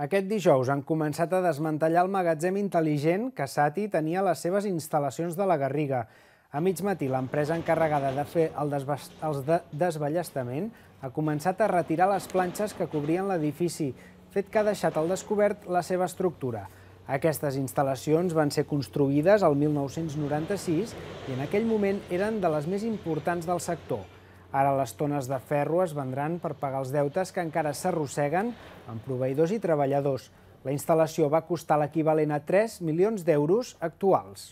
Aquest dijous han començat a desmantellar el magatzem intel·ligent que Sati tenia a les seves instal·lacions de la Garriga. A mig matí, l'empresa encarregada de fer el, el de desballestament ha començat a retirar les planxes que cobrien l'edifici, fet que ha deixat al descobert la seva estructura. Aquestes instal·lacions van ser construïdes al 1996 i en aquell moment eren de les més importants del sector. Ara les tones de ferro es vendran per pagar els deutes que encara s'arrosseguen amb proveïdors i treballadors. La instal·lació va costar l'equivalent a 3 milions d'euros actuals.